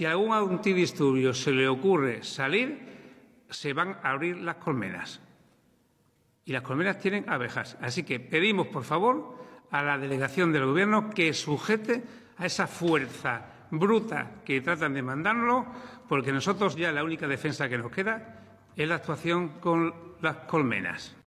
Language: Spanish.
si a un antidisturbio se le ocurre salir, se van a abrir las colmenas. Y las colmenas tienen abejas. Así que pedimos, por favor, a la delegación del Gobierno que sujete a esa fuerza bruta que tratan de mandarlo, porque nosotros ya la única defensa que nos queda es la actuación con las colmenas.